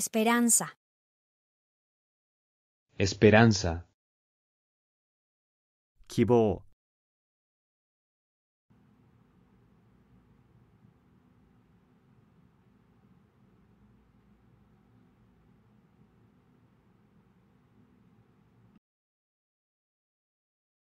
Esperanza. Esperanza. Quibó.